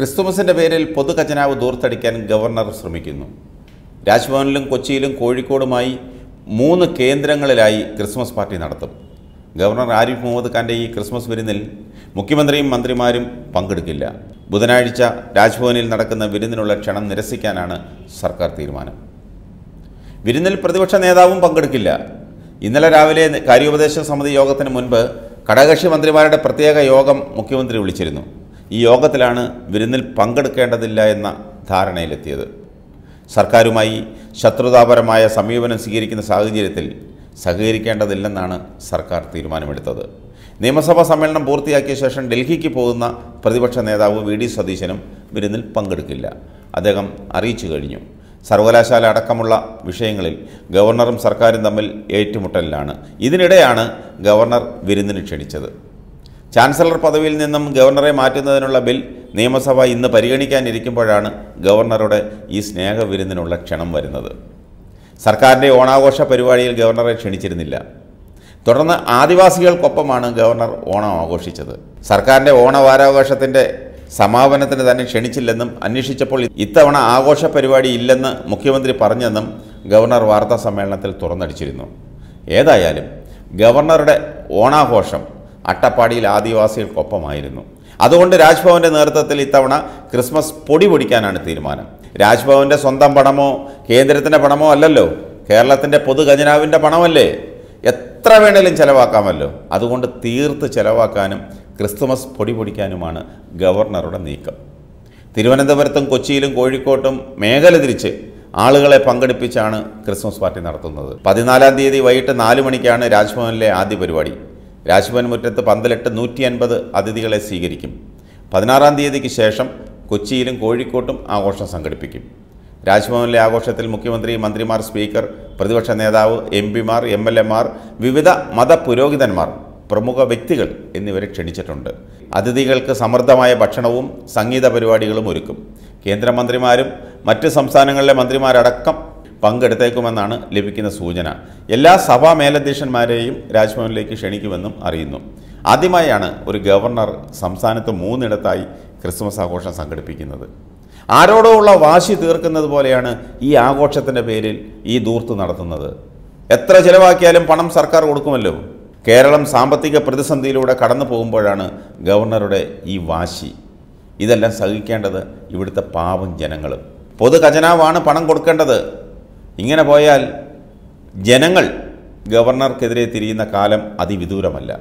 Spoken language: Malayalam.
ക്രിസ്തുമസിൻ്റെ പേരിൽ പൊതുഖജനാവ് ദൂർത്തടിക്കാൻ ഗവർണർ ശ്രമിക്കുന്നു രാജ്ഭവനിലും കൊച്ചിയിലും കോഴിക്കോടുമായി മൂന്ന് കേന്ദ്രങ്ങളിലായി ക്രിസ്മസ് പാർട്ടി നടത്തും ഗവർണർ ആരിഫ് മുഹമ്മദ് ഖാൻ്റെ ഈ ക്രിസ്മസ് വിരുന്നിൽ മുഖ്യമന്ത്രിയും മന്ത്രിമാരും പങ്കെടുക്കില്ല ബുധനാഴ്ച രാജ്ഭവനിൽ നടക്കുന്ന വിരുന്നിനുള്ള ക്ഷണം നിരസിക്കാനാണ് സർക്കാർ തീരുമാനം വിരുന്നിൽ പ്രതിപക്ഷ നേതാവും പങ്കെടുക്കില്ല ഇന്നലെ രാവിലെ കാര്യോപദേശ സമിതി യോഗത്തിന് മുൻപ് ഘടകകക്ഷി മന്ത്രിമാരുടെ പ്രത്യേക യോഗം മുഖ്യമന്ത്രി വിളിച്ചിരുന്നു ഈ യോഗത്തിലാണ് വിരുന്നിൽ പങ്കെടുക്കേണ്ടതില്ല എന്ന ധാരണയിലെത്തിയത് സർക്കാരുമായി ശത്രുതാപരമായ സമീപനം സ്വീകരിക്കുന്ന സാഹചര്യത്തിൽ സഹകരിക്കേണ്ടതില്ലെന്നാണ് സർക്കാർ തീരുമാനമെടുത്തത് നിയമസഭാ സമ്മേളനം പൂർത്തിയാക്കിയ ശേഷം ഡൽഹിക്ക് പോകുന്ന പ്രതിപക്ഷ നേതാവ് വി ഡി സതീശനും വിരുന്നിൽ പങ്കെടുക്കില്ല അദ്ദേഹം അറിയിച്ചു കഴിഞ്ഞു സർവകലാശാല അടക്കമുള്ള വിഷയങ്ങളിൽ ഗവർണറും സർക്കാരും തമ്മിൽ ഏറ്റുമുട്ടലിലാണ് ഇതിനിടെയാണ് ഗവർണർ വിരുന്നിന് ക്ഷണിച്ചത് ചാൻസലർ പദവിയിൽ നിന്നും ഗവർണറെ മാറ്റുന്നതിനുള്ള ബിൽ നിയമസഭ ഇന്ന് പരിഗണിക്കാനിരിക്കുമ്പോഴാണ് ഗവർണറുടെ ഈ സ്നേഹവിരുന്നിനുള്ള ക്ഷണം വരുന്നത് സർക്കാരിൻ്റെ ഓണാഘോഷ പരിപാടിയിൽ ഗവർണറെ ക്ഷണിച്ചിരുന്നില്ല തുടർന്ന് ആദിവാസികൾക്കൊപ്പമാണ് ഗവർണർ ഓണം ആഘോഷിച്ചത് സർക്കാരിൻ്റെ ഓണവാരാഘോഷത്തിൻ്റെ സമാപനത്തിന് തന്നെ ക്ഷണിച്ചില്ലെന്നും അന്വേഷിച്ചപ്പോൾ ഇത്തവണ ആഘോഷ പരിപാടി ഇല്ലെന്ന് മുഖ്യമന്ത്രി പറഞ്ഞെന്നും ഗവർണർ വാർത്താ സമ്മേളനത്തിൽ തുറന്നടിച്ചിരുന്നു ഏതായാലും ഗവർണറുടെ ഓണാഘോഷം അട്ടപ്പാടിയിൽ ആദിവാസികൾക്കൊപ്പമായിരുന്നു അതുകൊണ്ട് രാജ്ഭവന്റെ നേതൃത്വത്തിൽ ഇത്തവണ ക്രിസ്മസ് പൊടി പൊടിക്കാനാണ് തീരുമാനം രാജ്ഭവന്റെ സ്വന്തം പണമോ കേന്ദ്രത്തിൻ്റെ പണമോ അല്ലല്ലോ കേരളത്തിൻ്റെ പൊതു ഖജനാവിൻ്റെ പണമല്ലേ എത്ര വേണേലും ചിലവാക്കാമല്ലോ അതുകൊണ്ട് തീർത്ത് ചിലവാക്കാനും ക്രിസ്തുമസ് പൊടി പൊടിക്കാനുമാണ് ഗവർണറുടെ നീക്കം തിരുവനന്തപുരത്തും കൊച്ചിയിലും കോഴിക്കോട്ടും മേഖല തിരിച്ച് ആളുകളെ പങ്കെടുപ്പിച്ചാണ് ക്രിസ്മസ് പാർട്ടി നടത്തുന്നത് പതിനാലാം തീയതി വൈകിട്ട് നാല് മണിക്കാണ് രാജ്ഭവനിലെ ആദ്യ പരിപാടി രാജ്ഭവൻ മുറ്റത്ത് പന്തലെട്ട് നൂറ്റി അൻപത് അതിഥികളെ സ്വീകരിക്കും പതിനാറാം തീയതിക്ക് ശേഷം കൊച്ചിയിലും കോഴിക്കോട്ടും ആഘോഷം സംഘടിപ്പിക്കും രാജ്ഭവനിലെ ആഘോഷത്തിൽ മുഖ്യമന്ത്രി മന്ത്രിമാർ സ്പീക്കർ പ്രതിപക്ഷ നേതാവ് എം പിമാർ എം എൽ എമാർ വിവിധ മതപുരോഹിതന്മാർ പ്രമുഖ വ്യക്തികൾ എന്നിവരെ ക്ഷണിച്ചിട്ടുണ്ട് അതിഥികൾക്ക് സമൃദ്ധമായ ഭക്ഷണവും സംഗീത പരിപാടികളും ഒരുക്കും കേന്ദ്രമന്ത്രിമാരും മറ്റ് സംസ്ഥാനങ്ങളിലെ മന്ത്രിമാരടക്കം പങ്കെടുത്തേക്കുമെന്നാണ് ലഭിക്കുന്ന സൂചന എല്ലാ സഭാ മേലധ്യക്ഷന്മാരെയും രാജ്ഭവനിലേക്ക് ക്ഷണിക്കുമെന്നും അറിയുന്നു ആദ്യമായാണ് ഒരു ഗവർണർ സംസ്ഥാനത്ത് മൂന്നിടത്തായി ക്രിസ്മസ് ആഘോഷം സംഘടിപ്പിക്കുന്നത് ആരോടോ ഉള്ള വാശി തീർക്കുന്നത് പോലെയാണ് ഈ ആഘോഷത്തിൻ്റെ പേരിൽ ഈ ദൂർത്ത് നടത്തുന്നത് എത്ര ചിലവാക്കിയാലും പണം സർക്കാർ കൊടുക്കുമല്ലോ കേരളം സാമ്പത്തിക പ്രതിസന്ധിയിലൂടെ കടന്നു പോകുമ്പോഴാണ് ഗവർണറുടെ ഈ വാശി ഇതെല്ലാം സഹിക്കേണ്ടത് ഇവിടുത്തെ പാവം ജനങ്ങളും പൊതു ഖജനാവാണ് പണം കൊടുക്കേണ്ടത് ഇങ്ങനെ പോയാൽ ജനങ്ങൾ ഗവർണർക്കെതിരെ തിരിയുന്ന കാലം അതിവിദൂരമല്ല